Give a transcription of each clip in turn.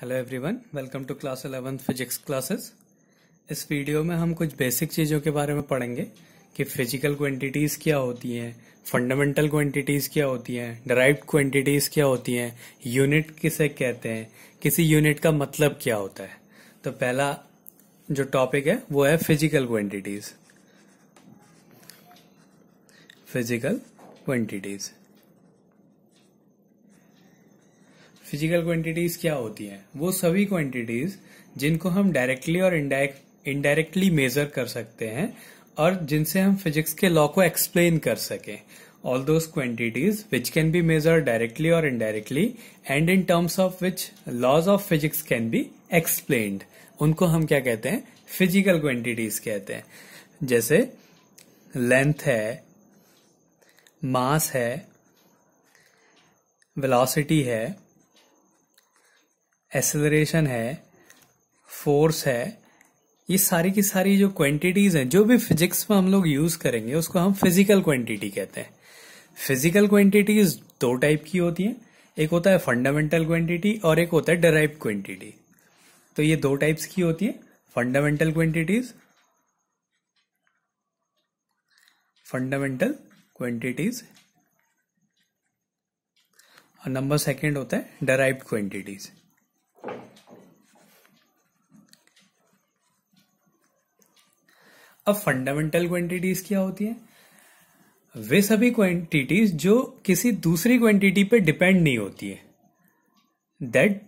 Hello everyone welcome to class eleven physics classes इस video में हम कुछ बेसिक चीज़ों के बारे में पढ़ेंगे कि फिजिकल क्वांटिटीज़ क्या होती हैं फंडामेंटल क्वांटिटीज़ क्या होती हैं डराइव्ड क्वांटिटीज़ क्या होती हैं यूनिट किसे कहते हैं किसी यूनिट का मतलब क्या होता है तो पहला जो टॉपिक है वो है physical quantities physical quantities physical quantities क्या होती हैं वो सभी क्वांटिटीज जिनको हम डायरेक्टली और इनडायरेक्टली मेजर कर सकते हैं और जिनसे हम फिजिक्स के लॉ को एक्सप्लेन कर सकें all those quantities which can be measure directly और indirectly and in terms of which laws of physics can be explained उनको हम क्या कहते हैं फिजिकल क्वांटिटीज कहते हैं जैसे लेंथ है मास है वेलोसिटी है एसेलरेशन है फोर्स है ये सारी की सारी जो क्वांटिटीज हैं जो भी फिजिक्स में हम लोग यूज करेंगे उसको हम फिजिकल क्वांटिटी कहते हैं फिजिकल क्वांटिटीज दो टाइप की होती हैं एक होता है फंडामेंटल क्वांटिटी और एक होता है डराइव क्वांटिटी तो ये दो टाइप्स की होती है फंडामेंटल क्वांटिटीज फंडामेंटल क्वांटिटीज और नंबर सेकंड होता है डराइव क्वांटिटीज अब फंडामेंटल क्वांटिटीज क्या होती है वे सभी क्वांटिटीज जो किसी दूसरी क्वांटिटी पे डिपेंड नहीं होती है that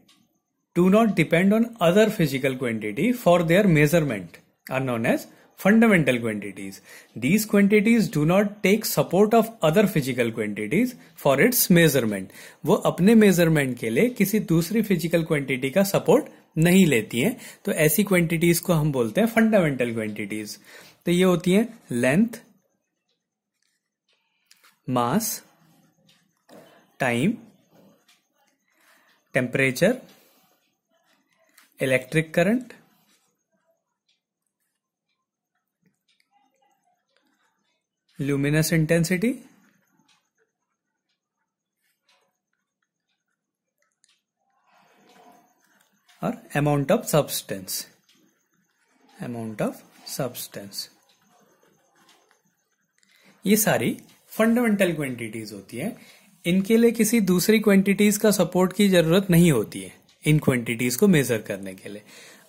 do not depend on other physical quantity for their measurement are known as fundamental quantities these quantities do not take support of other physical quantities for its measurement वो अपने measurement के लिए किसी दूसरी physical quantity का support नहीं लेती हैं तो ऐसी क्वांटिटीज को हम बोलते हैं फंडामेंटल क्वांटिटीज तो ये होती हैं length mass time temperature electric current luminous intensity और amount of substance amount of substance ये सारी फंडामेंटल क्वांटिटीज होती है इनके लिए किसी दूसरी क्वांटिटीज का सपोर्ट की जरूरत नहीं होती है इन क्वांटिटीज को मेजर करने के लिए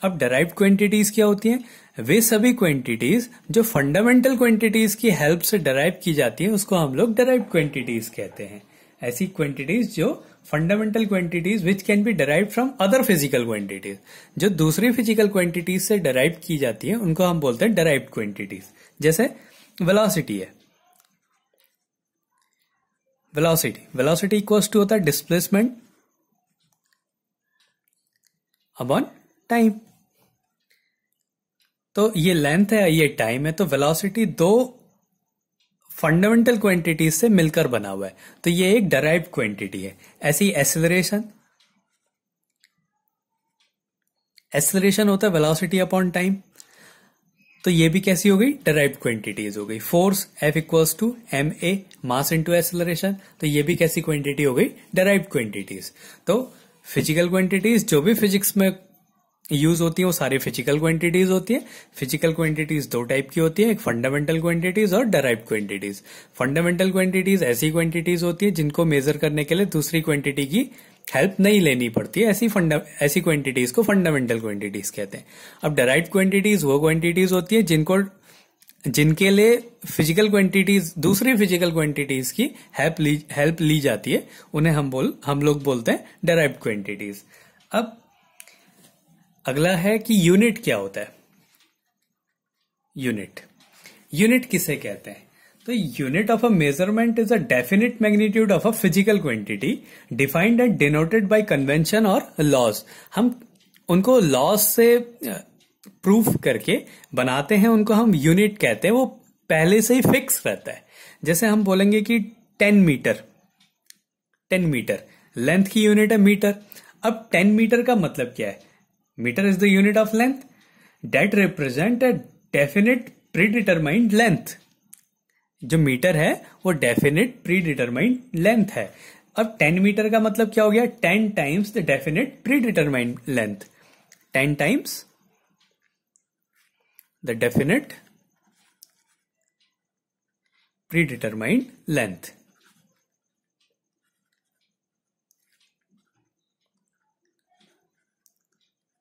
अब डराइव क्वांटिटीज क्या होती हैं वे सभी क्वांटिटीज जो फंडामेंटल क्वांटिटीज की हेल्प से डराइव की जाती हैं उसको हम लोग डराइव क्वांटिटीज कहते हैं ऐसी क्वांटिटीज जो fundamental quantities which can be derive from other physical quantities जो दूसरी फिजिकल क्वांटिटीज से डराइव की जाती है उनको हम बोलते हैं डराइव क्वांटिटीज जैसे वेलोसिटी है वेलोसिटी वेलोसिटी इक्वल्स टू होता है डिस्प्लेसमेंट अपॉन टाइम तो ये लेंथ है ये टाइम है तो वेलोसिटी दो फंडामेंटल क्वांटिटीज से मिलकर बना हुआ है तो ये एक डराइव क्वांटिटी है ऐसी एसिलरेशन एसिलरेशन होता है वेलोसिटी अपॉन टाइम तो ये भी कैसी हो गई डराइव क्वांटिटीज हो गई force F equals to M A mass into acceleration तो ये भी कैसी क्वांटिटी हो गई डराइव क्वांटिटीज तो फिजिकल क्वांटिटीज जो भी फिजिक्स में यूज होती है वो सारी फिजिकल क्वांटिटीज होती है फिजिकल क्वांटिटीज दो टाइप की होती है एक फंडामेंटल क्वांटिटीज और डराइव क्वांटिटीज फंडामेंटल क्वांटिटीज ऐसी क्वांटिटीज होती है जिनको मेजर करने के लिए दूसरी क्वांटिटी की हेल्प नहीं लेनी पड़ती है ऐसी ऐसी क्वांटिटीज को फंडामेंटल क्वांटिटीज कहते हैं अब डराइव क्वांटिटीज वो क्वांटिटीज होती है जिनको जिनके लिए फिजिकल क्वांटिटीज दूसरी फिजिकल क्वांटिटीज की हेल्प ली हेल्प ली जाती है उन्हें हम बोल हम लोग बोलते हैं डराइव क्वांटिटीज अब अगला है कि यूनिट क्या होता है यूनिट यूनिट किसे कहते हैं तो unit of a measurement is a definite magnitude of a physical quantity defined and denoted by convention और लॉस हम उनको लॉस से प्रूफ करके बनाते हैं उनको हम यूनिट कहते हैं वो पहले से ही फिक्स रहता है जैसे हम बोलेंगे कि ten metre ten metre length की यूनिट है मीटर अब टेन मीटर का मतलब क्या है Meter is the unit of length that represent a definite predetermined length. जो मीटर है वो डेफिनेट प्री डिटरमाइंड लेंथ है अब टेन मीटर का मतलब क्या हो गया ten times the definite predetermined length ten times the definite predetermined length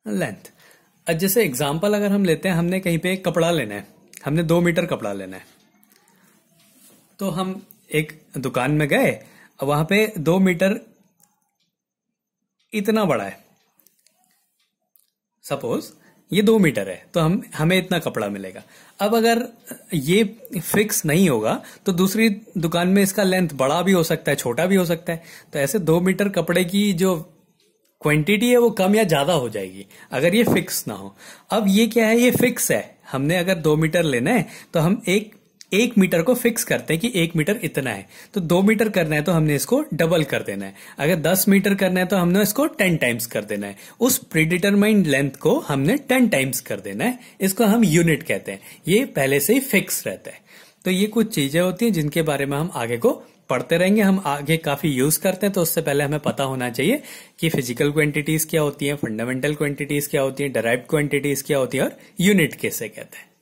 length जैसे एग्जाम्पल अगर हम लेते हैं हमने कहीं पे एक कपड़ा लेना है हमने दो मीटर कपड़ा लेना है तो हम एक दुकान में गए वहां पे दो मीटर इतना बड़ा है सपोज ये दो मीटर है तो हम हमें इतना कपड़ा मिलेगा अब अगर ये फिक्स नहीं होगा तो दूसरी दुकान में इसका लेंथ बड़ा भी हो सकता है छोटा भी हो सकता है तो ऐसे दो मीटर कपड़े की जो क्वांटिटी है वो कम या ज्यादा हो जाएगी अगर ये फिक्स ना हो अब ये क्या है ये फिक्स है हमने अगर दो मीटर लेना है तो हम एक एक मीटर को फिक्स करते हैं कि एक मीटर इतना है तो दो मीटर करना है तो हमने इसको डबल कर देना है अगर दस मीटर करना है तो हमने इसको टेन टाइम्स कर देना है उस प्रीडिटरमाइंड लेंथ को हमने टेन टाइम्स कर देना है इसको हम यूनिट कहते हैं ये पहले से ही फिक्स रहता है तो ये कुछ चीजें होती हैं जिनके बारे में हम आगे को पढ़ते रहेंगे हम आगे काफी यूज करते हैं तो उससे पहले हमें पता होना चाहिए कि फिजिकल क्वांटिटीज क्या होती हैं फंडामेंटल क्वांटिटीज क्या होती हैं डराइव क्वांटिटीज क्या होती है और यूनिट कैसे कहते हैं